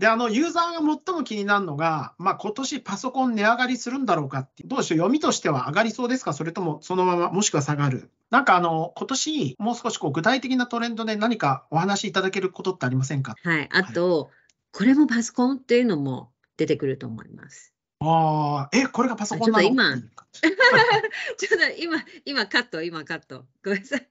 で、あの、ユーザーが最も気になるのが、まあ、今年パソコン値上がりするんだろうかって、どうでしょう、読みとしては上がりそうですか、それともそのまま、もしくは下がる。なんかあの、今年もう少しこう具体的なトレンドで何かお話しいただけることってありませんかはい、あと、はい、これもパソコンっていうのも出てくると思います。ああ、え、これがパソコンなのちょっと今、ちょっと今、今カット、今カット。ごめんなさい。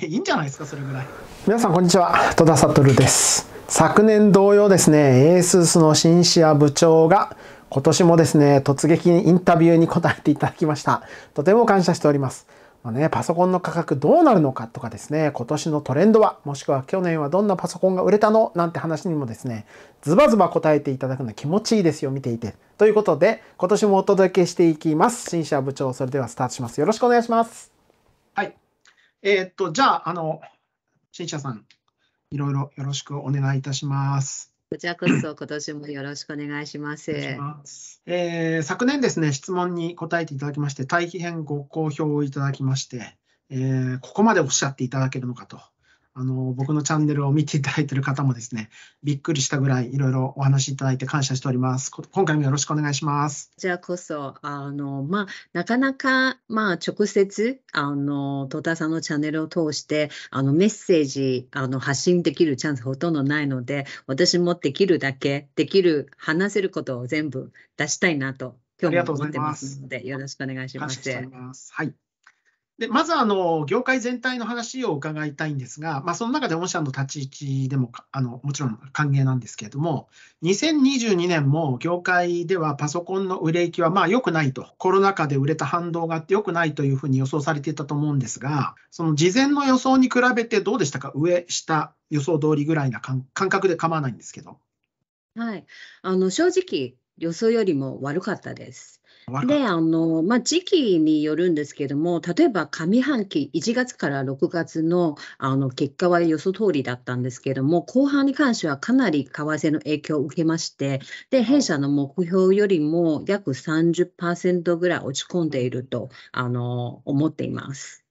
え、いいんじゃないですか、それぐらい。皆さん、こんにちは。戸田悟です。昨年同様ですね、エーススのシンシア部長が今年もですね、突撃インタビューに答えていただきました。とても感謝しております。まあね、パソコンの価格どうなるのかとかですね、今年のトレンドは、もしくは去年はどんなパソコンが売れたのなんて話にもですね、ズバズバ答えていただくの気持ちいいですよ、見ていて。ということで、今年もお届けしていきます。新社部長、それではスタートします。よろしくお願いします。はい。えー、っと、じゃあ、あの、新社さん、いろいろよろしくお願いいたします。こちらこそ今年もよろしくお願いします。ええー、昨年ですね、質問に答えていただきまして、大変ご好評をいただきまして、えー、ここまでおっしゃっていただけるのかとあの、僕のチャンネルを見ていただいている方もですね、びっくりしたぐらいいろいろお話しいただいて感謝しております。今回もよろしくお願いします。じゃあこそ、あの、まあ、なかなか、まあ、直接、あの、戸田さんのチャンネルを通して、あの、メッセージ、あの、発信できるチャンスほとんどないので、私もできるだけ、できる、話せることを全部出したいなと今日も思ってますので、よろしくお願いします。はい。でまずあの業界全体の話を伺いたいんですが、まあ、その中で御社の立ち位置でもあのもちろん歓迎なんですけれども、2022年も業界ではパソコンの売れ行きはまあ良くないと、コロナ禍で売れた反動があって良くないというふうに予想されていたと思うんですが、その事前の予想に比べてどうでしたか、上、下、予想通りぐらいな感覚で構わないんですけど。はい、あの正直、予想よりも悪かったです。であの、まあ、時期によるんですけども例えば上半期1月から6月のあの結果は予想通りだったんですけども後半に関してはかなり為替の影響を受けましてで弊社の目標よりも約30%ぐらい落ち込んでいるとあの思っています。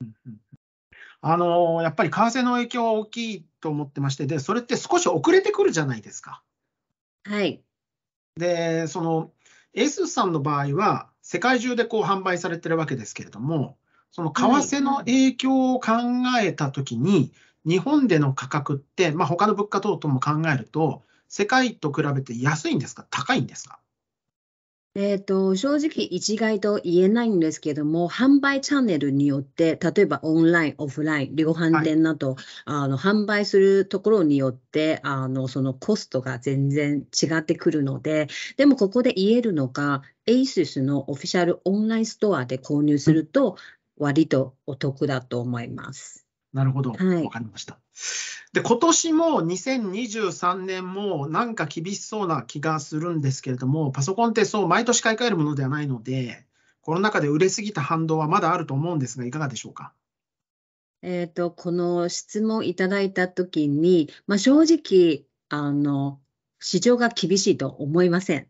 うんあのやっぱり為替の影響は大きいと思ってましてで、それって少し遅れてくるじゃないですか。はい、でそのエ s s さんの場合は、世界中でこう販売されてるわけですけれども、その為替の影響を考えたときに、日本での価格って、まあ、他の物価等々も考えると、世界と比べて安いんですか、高いんですかえと、正直一概と言えないんですけども、販売チャンネルによって、例えばオンライン、オフライン、量販店など、はい、あの、販売するところによって、あの、そのコストが全然違ってくるので、でもここで言えるのが、ASUS のオフィシャルオンラインストアで購入すると、割とお得だと思います。なるほど。はい、わかりました。で、今年も2023年もなんか厳しそうな気がするんですけれども、パソコンってそう毎年買い替えるものではないので、コロナ禍で売れすぎた反動はまだあると思うんですが、いかがでしょうか。えー、と、この質問いただいたときに、まあ、正直、あの、市場が厳しいと思いません。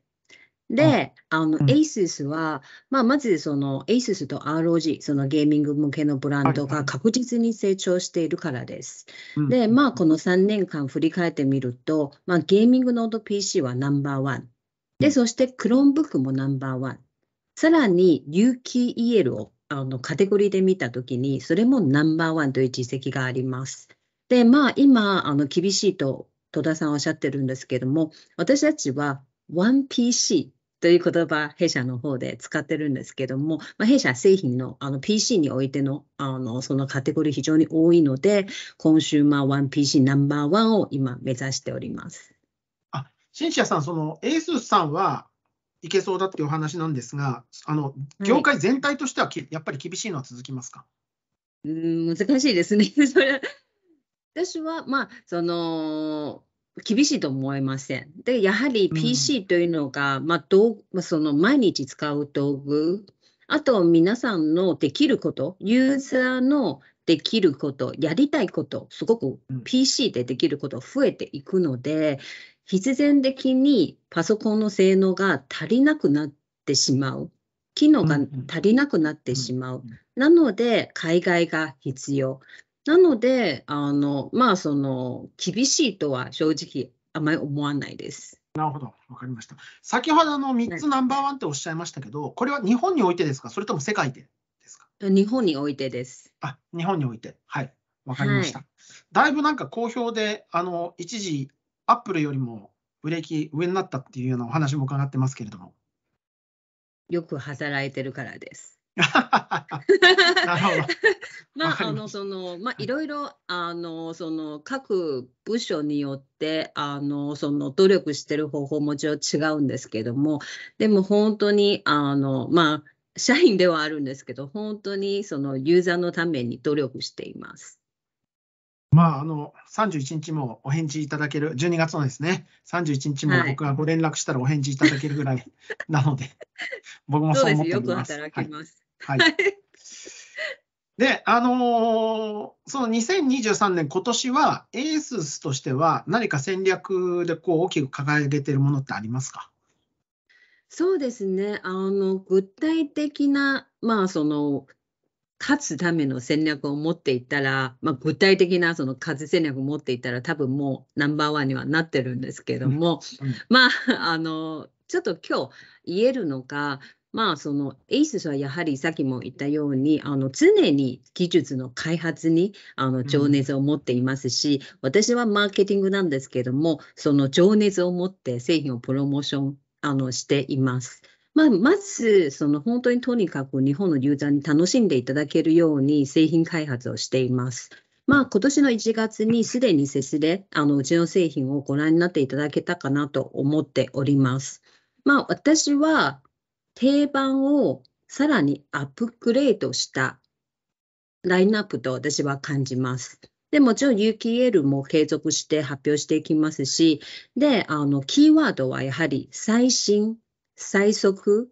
で、あの、エイススは、まあ、まずそのエ s ススと ROG、そのゲーミング向けのブランドが確実に成長しているからです。で、まあ、この3年間振り返ってみると、まあ、ゲーミングノード PC はナンバーワン。で、そしてクローンブックもナンバーワン。さらに、u k EL をあのカテゴリーで見たときに、それもナンバーワンという実績があります。で、まあ、今、あの厳しいと戸田さんおっしゃってるんですけども、私たちは 1PC という言葉、弊社の方で使ってるんですけども、まあ、弊社製品のあの PC においてのあのそのカテゴリー非常に多いので、コンシューマーン p c ナンバーワンを今目指しております。あ、シンシアさん、そのエースさんはいけそうだっていうお話なんですが、あの業界全体としてはき、はい、やっぱり厳しいのは続きますかうん難しいですね。それ私は、まあ、その、厳しいと思いません。で、やはり PC というのが、うん、まあ、その毎日使う道具、あと皆さんのできること、ユーザーのできること、やりたいこと、すごく PC でできること増えていくので、必然的にパソコンの性能が足りなくなってしまう。機能が足りなくなってしまう。なので、海外が必要。なので、あの、まあ、その、厳しいとは正直、あまり思わないです。なるほど、わかりました。先ほどの3つナンバーワンっておっしゃいましたけど、これは日本においてですか、それとも世界でですか日本においてです。あ、日本において。はい、わかりました、はい。だいぶなんか好評で、あの、一時、アップルよりも売れ行き上になったっていうようなお話も伺ってますけれども。よく働いてるからです。まあ、あの、その、まあ、いろいろ、あの、その、各部署によって、あの、その、努力してる方法もちろん違うんですけども、でも本当に、あの、まあ、社員ではあるんですけど、本当にそのユーザーのために努力しています。まあ、あの31日もお返事いただける、12月のですね、31日も僕がご連絡したらお返事いただけるぐらいなので、は い、僕もそう思っております。はい、で、あのー、その2023年、今年は、エースとしては、何か戦略でこう大きく掲げているものってありますかそうですねあの具体的な、まあ、その勝つための戦略を持っていったら、まあ、具体的なその数戦略を持っていったら多分もうナンバーワンにはなってるんですけども、うんうん、まあ あのちょっと今日言えるのがまあそのエイスはやはりさっきも言ったようにあの常に技術の開発にあの情熱を持っていますし、うん、私はマーケティングなんですけどもその情熱を持って製品をプロモーションあのしています。まあ、まず、その本当にとにかく日本のユーザーに楽しんでいただけるように製品開発をしています。まあ、今年の1月にすでにセスれ、あの、うちの製品をご覧になっていただけたかなと思っております。まあ、私は定番をさらにアップグレードしたラインナップと私は感じます。で、もちろん UKL も継続して発表していきますし、で、あの、キーワードはやはり最新最速、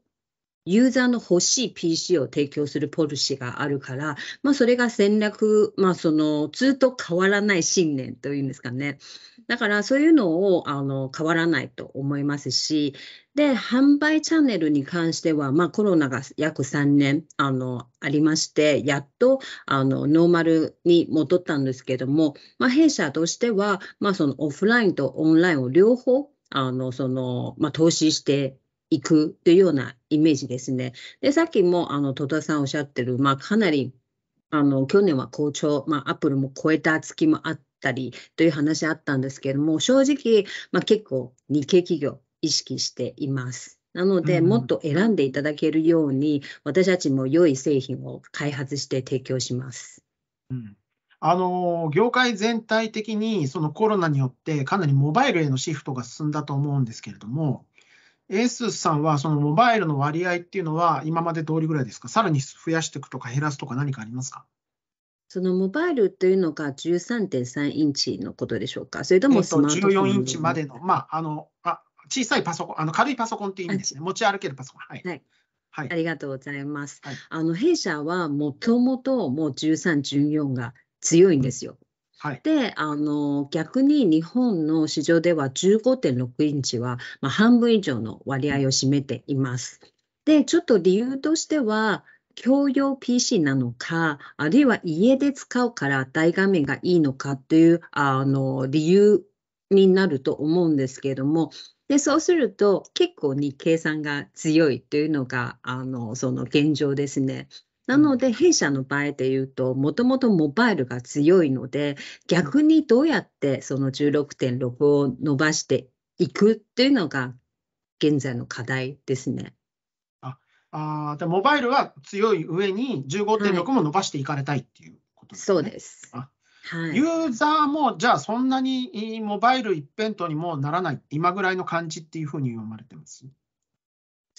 ユーザーの欲しい PC を提供するポルシーがあるから、まあ、それが戦略、まあ、そのずっと変わらない信念というんですかね。だからそういうのをあの変わらないと思いますし、で、販売チャンネルに関しては、まあ、コロナが約3年あのありまして、やっとあのノーマルに戻ったんですけども、まあ、弊社としては、まあ、そのオフラインとオンラインを両方あのその、まあ、投資していくというようなイメージですね。で、さっきもあの戸田さんおっしゃってる、まあ、かなりあの去年は好調、まあ、アップルも超えた月もあったりという話あったんですけれども、正直、まあ、結構日系企業意識しています。なので、もっと選んでいただけるように、私たちも良い製品を開発して提供します。うんあの業界全体的にそのコロナによってかなりモバイルへのシフトが進んだと思うんですけれども、ASUS さんはそのモバイルの割合っていうのは今まで通りぐらいですか、さらに増やしていくとか減らすとか何かありますかそのモバイルというのが13.3インチのことでしょうか、それともスマートフォン、14インチまでの、まあ、あのあ小さいパソコン、あの軽いパソコンっていう意味ですね、持ち歩けるパソコン。はい、はいはい、ありがとうございます。はい、あの弊社はもともともう13、14が強いんですよ。はい、であの逆に日本の市場では15.6インチは、まあ、半分以上の割合を占めています。でちょっと理由としては共用 PC なのか、あるいは家で使うから大画面がいいのかというあの理由になると思うんですけれども、でそうすると結構に計算が強いというのがあのその現状ですね。なので、弊社の場合で言うと、もともとモバイルが強いので、逆にどうやってその16.6を伸ばしていくっていうのが、現在の課題ですね。ああモバイルは強い上に15.6も伸ばしていかれたいっていうことですね、はい、そうです。はい、ユーザーもじゃあそんなにモバイル一辺倒にもならない今ぐらいの感じっていうふうに読まれてます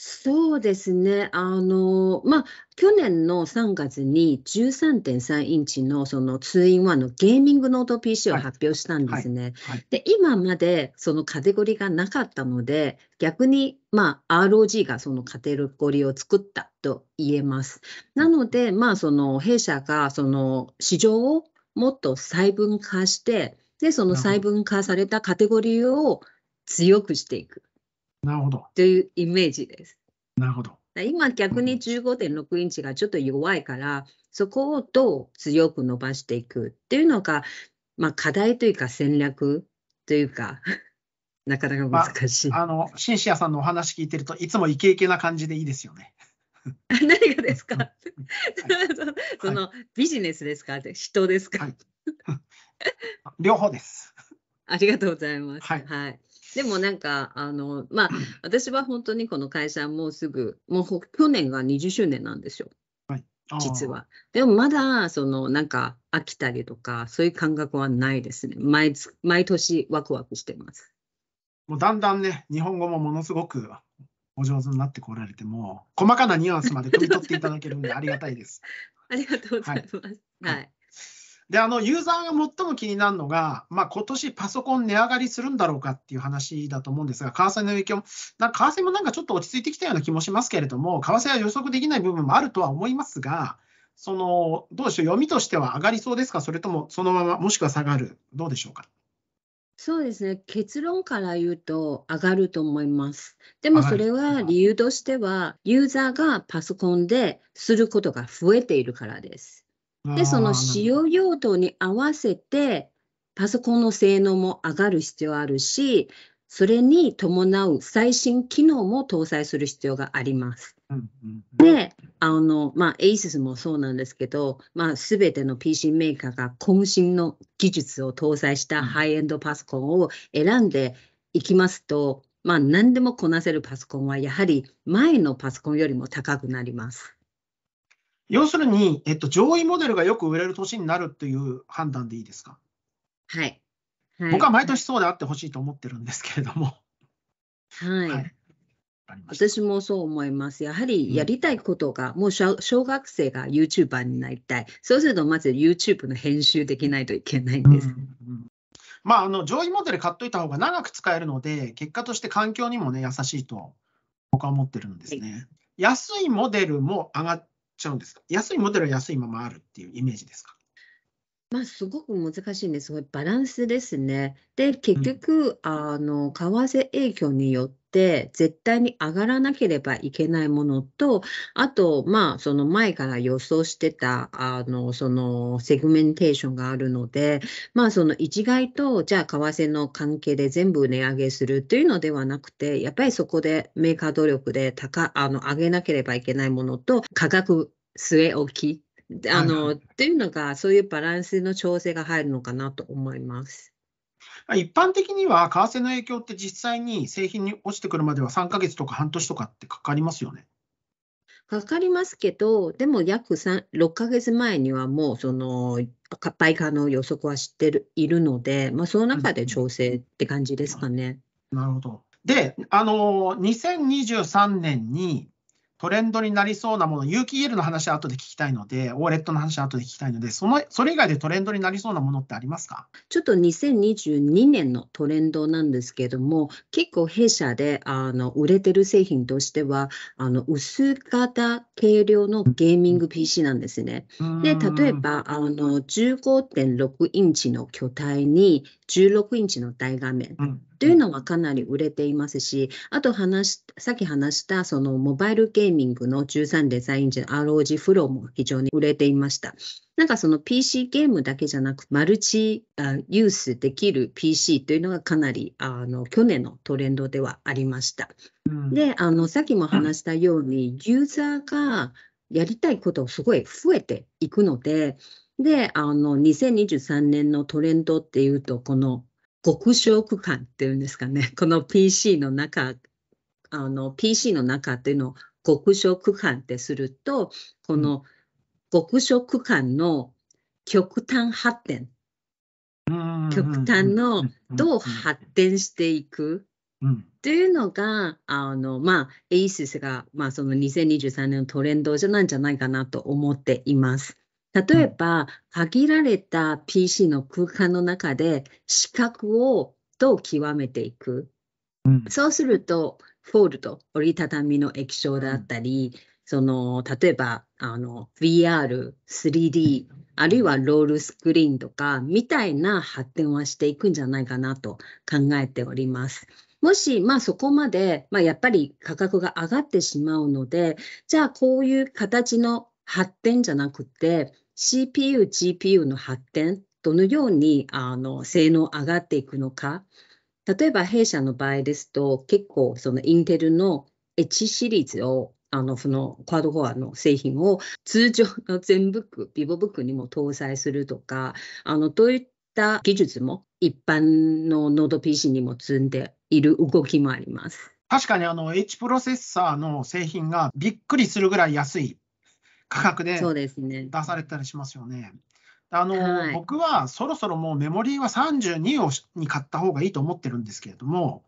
そうですね。あの、まあ、去年の3月に13.3インチのその2ンワ1のゲーミングノート PC を発表したんですね。はいはいはい、で、今までそのカテゴリーがなかったので、逆に、まあ、ROG がそのカテゴリーを作ったと言えます。なので、まあ、その弊社がその市場をもっと細分化して、で、その細分化されたカテゴリーを強くしていく。なるほど。というイメージです。なるほど。今逆に15.6インチがちょっと弱いから、そこをどう強く伸ばしていくっていうのが、まあ、課題というか戦略というか なかなか難しい、まあ、あのシンシアさんのお話聞いてるといつもイケイケな感じでいいですよね。何がですか、はい、その、ビジネスですか人ですか、はい、両方です。ありがとうございます。はい。はいでもなんか、あの、まあ、私は本当にこの会社もうすぐ、もう去年が20周年なんですよ。はい、実は。でもまだ、その、なんか飽きたりとか、そういう感覚はないですね。毎毎年ワクワクしてます。もうだんだんね、日本語もものすごくお上手になってこられても、細かなニュアンスまで取り取っていただけるんでありがたいです。ありがとうございます。はい、はいで、あの、ユーザーが最も気になるのが、まあ、今年パソコン値上がりするんだろうかっていう話だと思うんですが、為替の影響なんか為替もなんかちょっと落ち着いてきたような気もしますけれども、為替は予測できない部分もあるとは思いますが、その、どうでしょう、読みとしては上がりそうですか、それともそのまま、もしくは下がる、どうでしょうか。そうですね結論から言うと上がると思います。でもそれは理由としては、ユーザーがパソコンですることが増えているからです。で、その使用用途に合わせて、パソコンの性能も上がる必要あるし、それに伴う最新機能も搭載する必要があります。うんうんで、あの、まあ、ASUS もそうなんですけど、まあ、すべての PC メーカーが渾身の技術を搭載したハイエンドパソコンを選んでいきますと、まあ、何でもこなせるパソコンはやはり前のパソコンよりも高くなります。要するに、えっと、上位モデルがよく売れる年になるという判断でいいですか、はい、はい。僕は毎年そうであってほしいと思ってるんですけれども。はい。はい私もそう思います。やはりやりたいことが、うん、もう小学生が YouTuber になりたい。そうすると、まず YouTube の編集できないといけないんです。うんうん、まあ、あの上位モデル買っといた方が長く使えるので、結果として環境にもね、優しいと僕は思ってるんですね。はい、安いモデルも上がちゃうんですか安いモデルは安いままあるっていうイメージですかまあ、すごく難しいんですごいバランスですね。で、結局、あの、為替影響によって、絶対に上がらなければいけないものと、あと、まあ、その前から予想してた、あの、その、セグメンテーションがあるので、まあ、その一概と、じゃあ、為替の関係で全部値上げするというのではなくて、やっぱりそこでメーカー努力で高、あの、上げなければいけないものと、価格据え置きであの、はい、っていうのが、そういうバランスの調整が入るのかなと思います。一般的には、為替の影響って実際に製品に落ちてくるまでは3か月とか半年とかってかかりますよね。かかりますけど、でも約6ヶ月前にはもうその売価の予測は知ってるいるので、まあ、その中で調整って感じですかね。なるほど。で、あの2023年にトレンドになりそうなもの、有機 EL の話は後で聞きたいので、オーレットの話は後で聞きたいので、そのそれ以外でトレンドになりそうなものってありますかちょっと2022年のトレンドなんですけども、結構弊社であの売れてる製品としては、あの薄型軽量のゲーミング PC なんですね。で、例えばあの15.6インチの巨体に16インチの大画面というのはかなり売れていますし、あと話さっき話したそのモバイルゲーミングの13.3インチの ROG フローも非常に売れていました。なんかその PC ゲームだけじゃなく、マルチユースできる PC というのがかなりあの去年のトレンドではありました。で、あのさっきも話したように、ユーザーがやりたいことがすごい増えていくので、で、あの、2023年のトレンドっていうと、この極小区間っていうんですかね、この PC の中、あの、PC の中っていうのを極小区間ってすると、この極小区間の極端発展、極端のどう発展していくっていうのが、あの、まあ、エイシスが、まあ、その2023年のトレンドじゃないんじゃないかなと思っています。例えば、限られた PC の空間の中で視覚をどう極めていく。そうすると、フォールド、折りたたみの液晶だったり、その、例えば、あの、VR、3D、あるいはロールスクリーンとか、みたいな発展はしていくんじゃないかなと考えております。もし、まあ、そこまで、まあ、やっぱり価格が上がってしまうので、じゃあこういう形の発展じゃなくて CPU、GPU の発展どのようにあの性能上がっていくのか例えば弊社の場合ですと結構そのインテルの H シリーズをあの、そのクワードコアの製品を通常の全ブック、ビボブックにも搭載するとか、あの、といった技術も一般のノード PC にも積んでいる動きもあります。確かにあの H プロセッサーの製品がびっくりするぐらい安い価格で出されたりしますよね。あの、はい、僕はそろそろもうメモリーは32をに買った方がいいと思ってるんですけれども、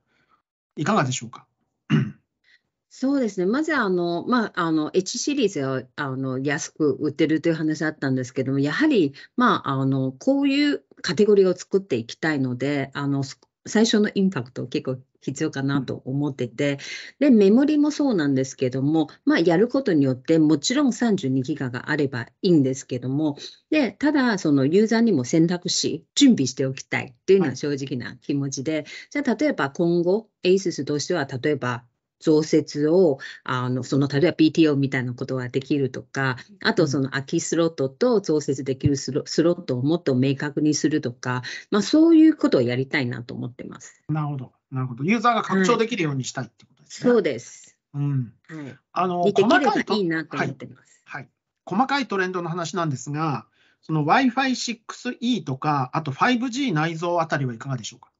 いかがでしょうか。そうですね、まずあの、まあ、あの H シリーズはあの安く売ってるという話あったんですけども、やはり、まあ、あのこういうカテゴリーを作っていきたいので、あの最初のインパクトを結構必要かなと思ってて、で、メモリもそうなんですけども、まあ、やることによって、もちろん32ギガがあればいいんですけども、で、ただ、そのユーザーにも選択肢、準備しておきたいっていうのは正直な気持ちで、はい、じゃあ、例えば今後、ASUS としては、例えば、増設を、あの、その、例えば PTO みたいなことができるとか、あとその空きスロットと増設できるスロットをもっと明確にするとか、まあそういうことをやりたいなと思ってます。なるほど。なるほど。ユーザーが拡張できるようにしたいってことですね。そうです。うん。はい、あの、細かいいいなと思ってます、はい。はい。細かいトレンドの話なんですが、その Wi-Fi6E とか、あと 5G 内蔵あたりはいかがでしょうか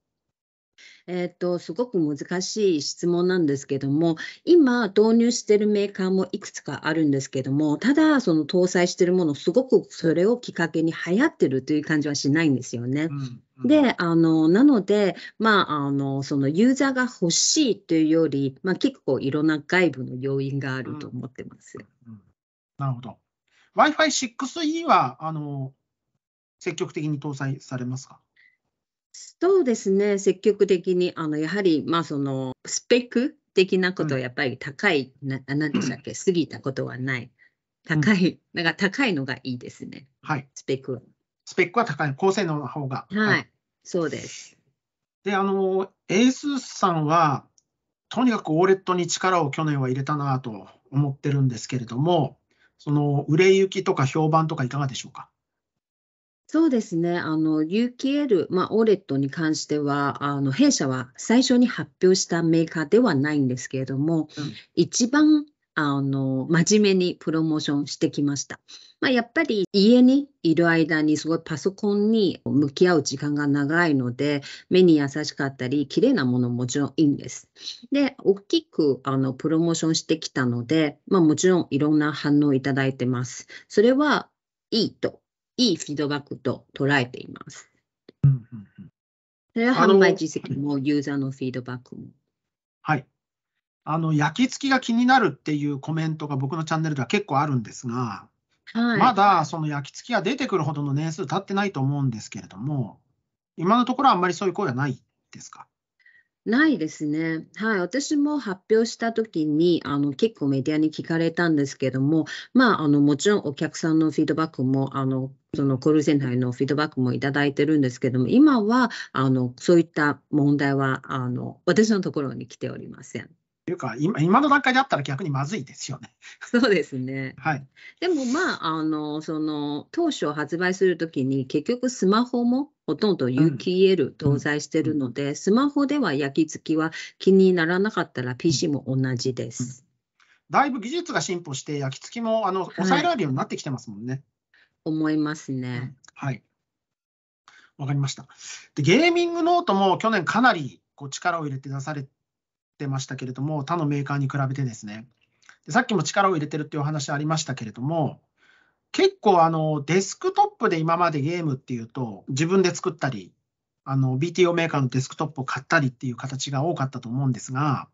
えっ、ー、と、すごく難しい質問なんですけども、今導入してるメーカーもいくつかあるんですけども、ただその搭載してるもの、すごくそれをきっかけに流行ってるという感じはしないんですよね。うんで、あの、なので、まあ、あの、そのユーザーが欲しいというより、まあ、結構いろんな外部の要因があると思ってます。うんうん、なるほど。Wi-Fi6E は、あの、積極的に搭載されますかそうですね、積極的に、あのやはり、まあ、そのスペック的なことはやっぱり高い、うん、な何でしたっけ、過ぎたことはない、高い、うん、か高いのがいいですね、はい、スペックは。スペックは高い、高性能の方が。はい、はい、そうです。で、あの、エースさんは、とにかくオーレットに力を去年は入れたなと思ってるんですけれども、その売れ行きとか評判とかいかがでしょうか。そうですね。あの、UKL、まあ、o レットに関しては、あの、弊社は最初に発表したメーカーではないんですけれども、うん、一番、あの、真面目にプロモーションしてきました。まあ、やっぱり家にいる間にすごいパソコンに向き合う時間が長いので、目に優しかったり、綺麗なものももちろんいいんです。で、大きくあのプロモーションしてきたので、まあ、もちろんいろんな反応をいただいてます。それはいいといいフィードバックと捉えています。うんうそれは販売実績もユーザーのフィードバックも。はい。あの、焼き付きが気になるっていうコメントが僕のチャンネルでは結構あるんですが、はい、まだその焼き付きが出てくるほどの年数経ってないと思うんですけれども、今のところあんまりそういう声はないですかないですね。はい。私も発表した時に、あの、結構メディアに聞かれたんですけども、まあ、あの、もちろんお客さんのフィードバックも、あの、そのコールセンターのフィードバックもいただいてるんですけども、今は、あの、そういった問題は、あの、私のところに来ておりません。というか今、今の段階であったら逆にまずいですよね。そうですね。はい。でもまあ、あの、その、当初発売するときに、結局スマホもほとんど UTL 搭載してるので、うんうん、スマホでは焼き付きは気にならなかったら PC も同じです。うん、だいぶ技術が進歩して、焼き付きもあの抑えられるようになってきてますもんね。はい、思いますね。はい。わかりました。で、ゲーミングノートも去年かなりこう力を入れて出されて。ってましたけれども、他のメーカーに比べてですね。でさっきも力を入れてるっていうお話ありましたけれども、結構あのデスクトップで今までゲームっていうと、自分で作ったり、あの BTO メーカーのデスクトップを買ったりっていう形が多かったと思うんですが、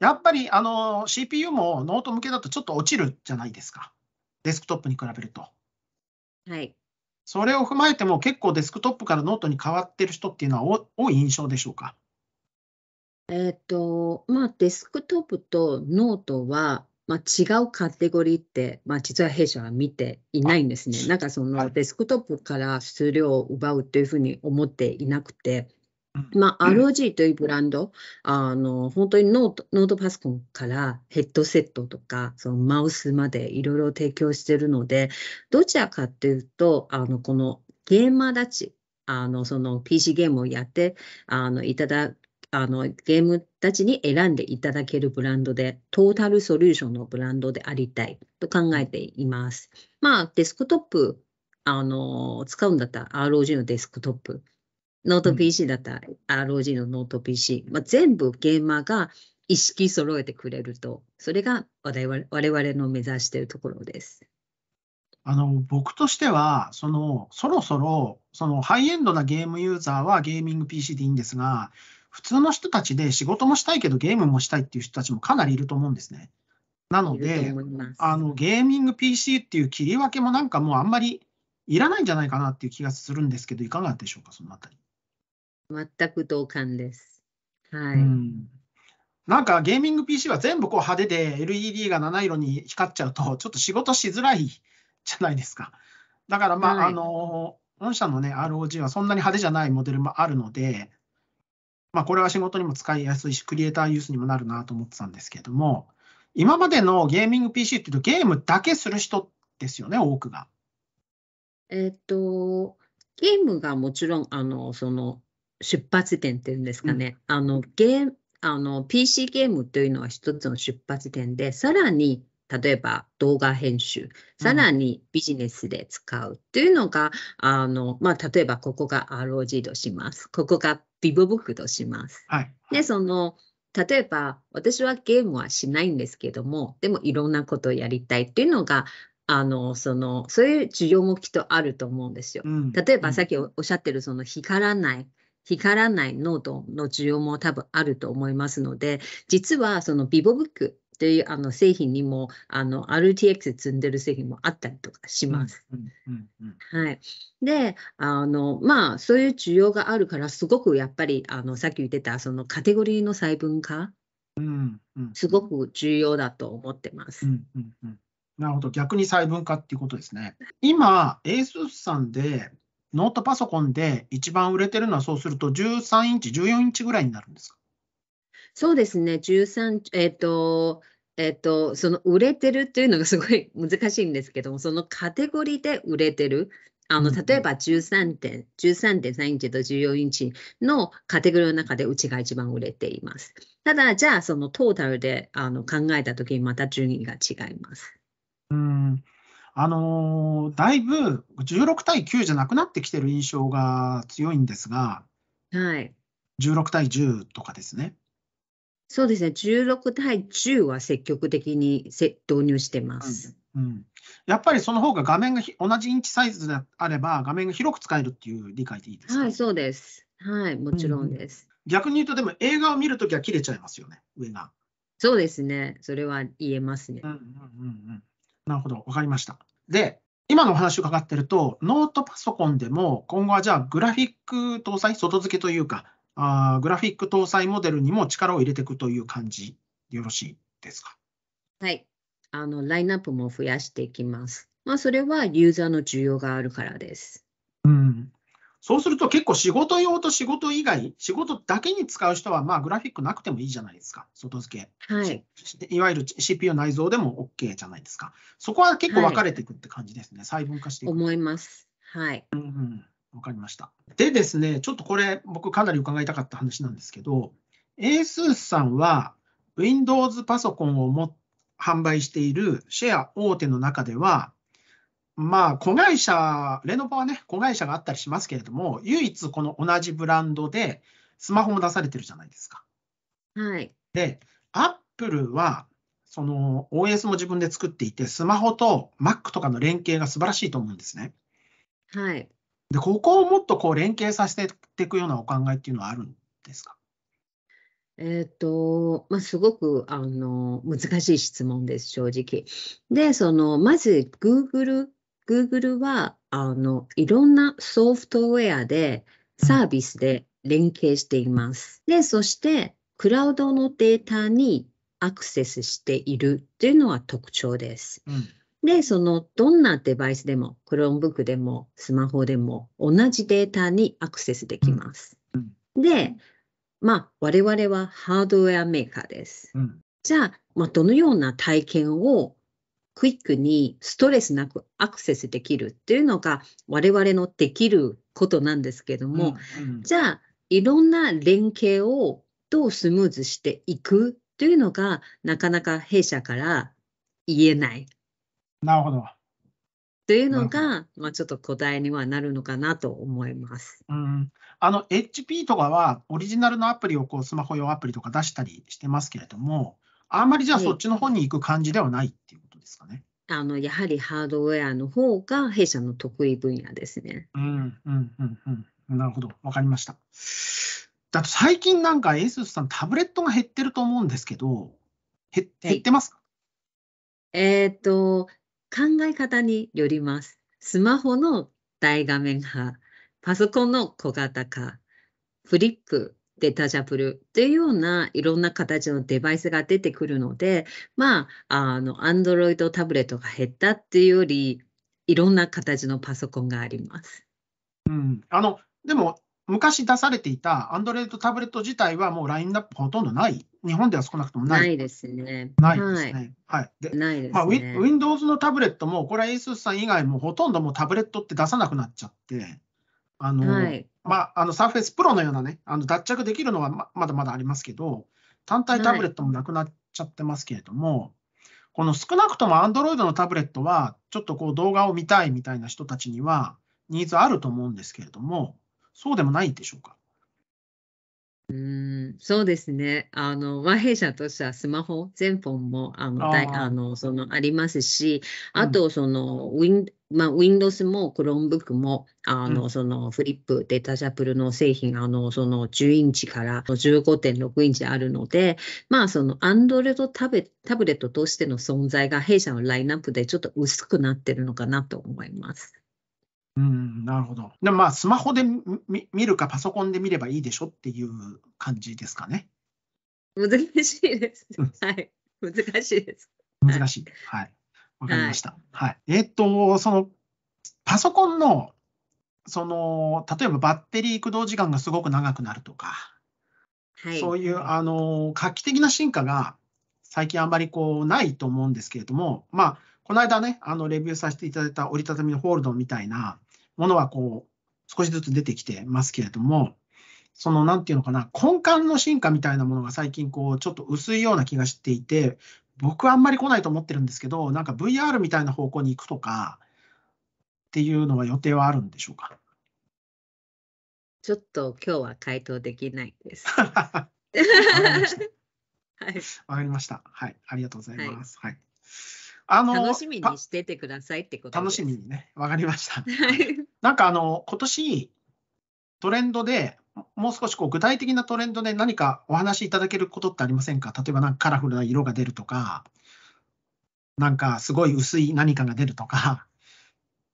やっぱりあの CPU もノート向けだとちょっと落ちるじゃないですか。デスクトップに比べると。はい。それを踏まえても結構デスクトップからノートに変わってる人っていうのは多い印象でしょうか。えっと、まあ、デスクトップとノートは、まあ、違うカテゴリーって、まあ、実は弊社は見ていないんですね。なんかそのデスクトップから数量を奪うというふうに思っていなくて、まあ、ROG というブランド、あの本当にノートノートパソコンからヘッドセットとかそのマウスまでいろいろ提供しているので、どちらかというと、あのこのゲーマーたち、あのその PC ゲームをやってあのいただく。あのゲームたちに選んでいただけるブランドで、トータルソリューションのブランドでありたいと考えています。まあ、デスクトップ、あの、使うんだったら ROG のデスクトップ、ノート PC だったら ROG のノート PC、まあ、全部ゲーマーが意識揃えてくれると、それが我々の目指しているところです。あの僕としてはその、そろそろそのハイエンドなゲームユーザーはゲーミング PC でいいんですが、普通の人たちで仕事もしたいけどゲームもしたいっていう人たちもかなりいると思うんですね。なので、あのゲーミング PC っていう切り分けもなんかもうあんまりいらないんじゃないかなっていう気がするんですけど、いかがでしょうか、そのあたり。全く同感です。はい。うんなんかゲーミング PC は全部こう派手で LED が七色に光っちゃうとちょっと仕事しづらいじゃないですか。だからまあ、はい、あの、御社のね ROG はそんなに派手じゃないモデルもあるので、まあ、これは仕事にも使いやすいし、クリエイターユースにもなるなと思ってたんですけれども、今までのゲーミング PC っていうと、ゲームだけする人ですよね、多くが。えっと、ゲームがもちろん、あの、その、出発点っていうんですかね、うん、あの、ゲーあの、PC ゲームというのは一つの出発点で、さらに、例えば動画編集、さらにビジネスで使うっていうのが、うん、あの、まあ、例えばここが ROG とします。ここがビブブックとします。はい、でその例えば私はゲームはしないんですけどもでもいろんなことをやりたいっていうのがあのそのそういう需要もきっとあると思うんですよ。うん、例えばさっきおっしゃってるその光らない光らないノートの需要も多分あると思いますので実はそのビボブックっていうあの製品にもあの RTX 積んでる製品もあったりとかします。はい、であのまあそういう需要があるからすごくやっぱりあのさっき言ってたそのカテゴリーの細分化、うんうん、すごく重要だと思ってます。うんうんうんなるほど、逆に細分化っていうことですね。今、ASUS さんでノートパソコンで一番売れてるのは、そうすると13インチ、14インチぐらいになるんですかそうですね、13、えっ、ー、と、えっ、ー、と、その売れてるっていうのがすごい難しいんですけども、そのカテゴリーで売れてる。あの例えば13点、3 3インチと14インチのカテゴリーの中でうちが一番売れています。ただ、じゃあそのトータルであの考えたときにまた順位が違います。うんあのー、だいぶ16対9じゃなくなってきてる印象が強いんですが、はい、16対10とかですね。そうですね、16対10は積極的にせ導入してます、うん、うん。やっぱりその方が画面が同じインチサイズであれば、画面が広く使えるっていう理解でいいですか、はい、そうです。はい、もちろんです。うん、逆に言うと、でも映画を見るときは切れちゃいますよね、上が。そうですね、それは言えますね。うんうんうんうん、なるほど、分かりました。で、今のお話を伺ってると、ノートパソコンでも今後はじゃあグラフィック搭載、外付けというか、あグラフィック搭載モデルにも力を入れていくという感じでよろしいですかはい。あの、ラインナップも増やしていきます。まあ、それはユーザーの需要があるからです。うん。そうすると結構仕事用と仕事以外、仕事だけに使う人は、まあ、グラフィックなくてもいいじゃないですか。外付け。はい。いわゆる CPU 内蔵でも OK じゃないですか。そこは結構分かれていくって感じですね。はい、細分化していく。思います。はい。うん、うんわかりました。でですね、ちょっとこれ、僕かなり伺いたかった話なんですけど、ASUS さんは Windows パソコンをも販売しているシェア大手の中では、まあ、子会社、レノボはね、子会社があったりしますけれども、唯一この同じブランドでスマホも出されてるじゃないですか。はい。で、Apple は、その OS も自分で作っていて、スマホと Mac とかの連携が素晴らしいと思うんですね。はい。で、ここをもっとこう連携させていくようなお考えっていうのはあるんですかえっとまあ、すごくあの難しい質問です、正直。で、そのまず Google, Google はあのいろんなソフトウェアでサービスで連携しています。で、そしてクラウドのデータにアクセスしているっていうのは特徴です。うんで、そのどんなデバイスでも、Chromebook でも、スマホでも、同じデータにアクセスできます。うん、で、まあ、我々はハードウェアメーカーです。うん、じゃあ、まあ、どのような体験をクイックにストレスなくアクセスできるっていうのが我々のできることなんですけども、うんうん、じゃあいろんな連携をどうスムーズしていくというのがなかなか弊社から言えないなるほど。というのが、まあ、ちょっと答えにはなるのかなと思います。うん、あの HP とかはオリジナルのアプリをこうスマホ用アプリとか出したりしてますけれども、あんまりじゃあそっちの方に行く感じではないっていうことですかね。あのやはりハードウェアの方が弊社の得意分野ですね。うんうんうんうん、なるほど、分かりました。だと最近なんか、エースさん、タブレットが減ってると思うんですけど、減ってますか、はいえー、っと、考え方によります。スマホの大画面派、パソコンの小型化、フリップ、データジャブルというようないろんな形のデバイスが出てくるので、まあ、あの、アンドロイドタブレットが減ったっていうより、いろんな形のパソコンがあります。うん、あのでも昔出されていたアンドロイドタブレット自体はもうラインナップほとんどない。日本では少なくともない。ないですね。ないですね。はい。はい、で、ないですね。まあ、Windows のタブレットも、これは ASUS さん以外もほとんどもうタブレットって出さなくなっちゃって、あの、はい、まあ、あの、Surface Pro のようなね、あの脱着できるのはままだまだありますけど、単体タブレットもなくなっちゃってますけれども、はいこの少なくとも Android のタブレットは、ちょっとこう動画を見たいみたいな人たちにはニーズあると思うんですけれども、そうでもないでしょうかうんそうですね。あの、まあ、弊社としてはスマホ全本も、あの、ああの、その、ありますし、あと、その、ウィン、まあ、Windows も Chromebook も、あの、うん、その、フリップ、データシャプルの製品、あの、その、10インチから15.6インチあるので、まあ、その、Android タブタブレットとしての存在が、弊社のラインナップでちょっと薄くなってるのかなと思います。うん、なるほど。でもまあ、スマホで見るか、パソコンで見ればいいでしょっていう感じですかね。難しいです。はい。難しいです。難しい。はい。わかりました。はい。はい、えー、っと、その、パソコンの、その、例えばバッテリー駆動時間がすごく長くなるとか、はい、そういう、あの、画期的な進化が、最近あんまりこう、ないと思うんですけれども、まあ、この間ね、あのレビューさせていただいた折りたたみのホールドみたいな、ものはこう、少しずつ出てきてますけれども、その、なんていうのかな、根幹の進化みたいなものが最近、こう、ちょっと薄いような気がしていて、僕はあんまり来ないと思ってるんですけど、なんか VR みたいな方向に行くとかっていうのは予定はあるんでしょうかちょっと今日は回答できないです。わ はい、かりました。はい、ありがとうございます。はい、はい、あの楽しみにしててくださいってこと楽しみにね、わかりました。はいなんかあの、今年、トレンドで、もう少しこう具体的なトレンドで何かお話しいただけることってありませんか例えばなんかカラフルな色が出るとか、なんかすごい薄い何かが出るとか。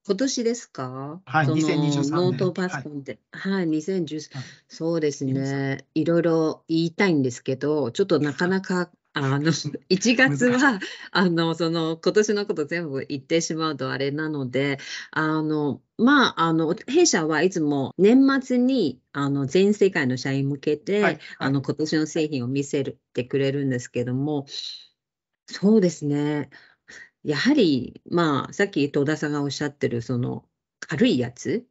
今年ですかはい、2023年。ノートパソコンで。はい、はい、2013、そうですね。いろいろ言いたいんですけど、ちょっとなかなかあの1 月はあのその今年のこと全部言ってしまうとあれなのであのまああの弊社はいつも年末にあの全世界の社員向けて、はいはい、あの今年の製品を見せてくれるんですけどもそうですねやはりまあさっき戸田さんがおっしゃってるその軽いやつ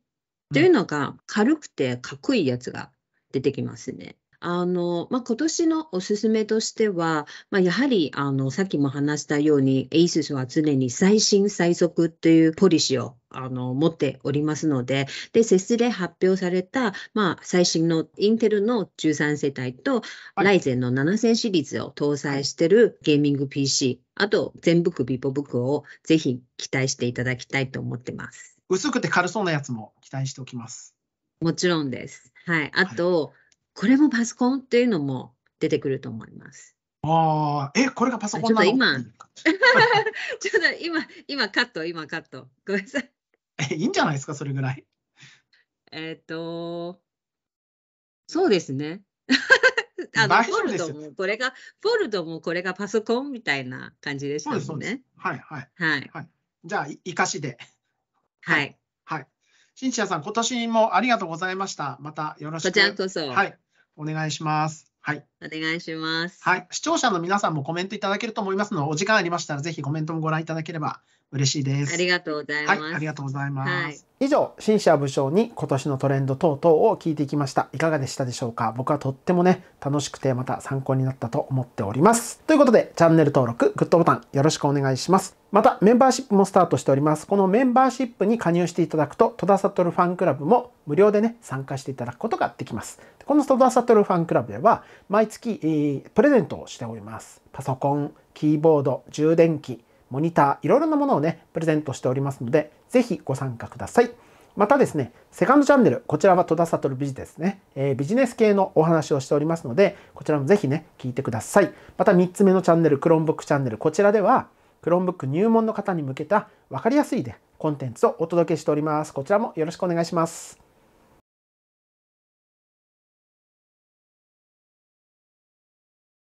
というのが、軽くてかっこいいやつが出てきますね。あの、まあ、今年のおすすめとしては、まあ、やはり、あの、さっきも話したように、ASUS は常に最新最速というポリシーをあの持っておりますので、で、セスで発表された、まあ、最新のインテルの13世帯と、ライゼンの7000シリーズを搭載しているゲーミング PC、あと、全部ク、ビポブクをぜひ期待していただきたいと思ってます。薄くて軽そうなやつも期待しておきます。もちろんです。はい。あと、はいこれもパソコンっていうのも出てくると思います。ああ、え、これがパソコンなのちょっと今、ちょっと今、今カット、今カット。ごめんなさい。え、いいんじゃないですか、それぐらい。えっ、と、そうですね。あのフォルドもこれが、フォルドもこれがパソコンみたいな感じでしたもんね。はいはい。はい。はい、じゃあ、生かしで。はい。はい。シンチアさん、今年もありがとうございました。またよろしく。こちらこそ。はい。お願いします。はい。お願いします。はい。視聴者の皆さんもコメントいただけると思いますので、お時間ありましたら、ぜひコメントもご覧いただければ嬉しいです。ありがとうございます。はい、ありがとうございます。はい、以上、新社武将に今年のトレンド等々を聞いていきました。いかがでしたでしょうか僕はとってもね、楽しくて、また参考になったと思っております。ということで、チャンネル登録、グッドボタンよろしくお願いします。また、メンバーシップもスタートしております。このメンバーシップに加入していただくと、戸田悟ファンクラブも無料でね、参加していただくことができます。この戸田悟ファンクラブでは、毎月月、えプレゼントをしております。パソコン、キーボード、充電器、モニター、いろいろなものをね、プレゼントしておりますので、ぜひご参加ください。またですね、セカンドチャンネル、こちらは戸田悟ビジですね、えー、ビジネス系のお話をしておりますので、こちらもぜひね、聞いてください。また3つ目のチャンネル、クロンブックチャンネル、こちらでは、クロンブック入門の方に向けた分かりやすいでコンテンツをお届けしております。こちらもよろしくお願いします。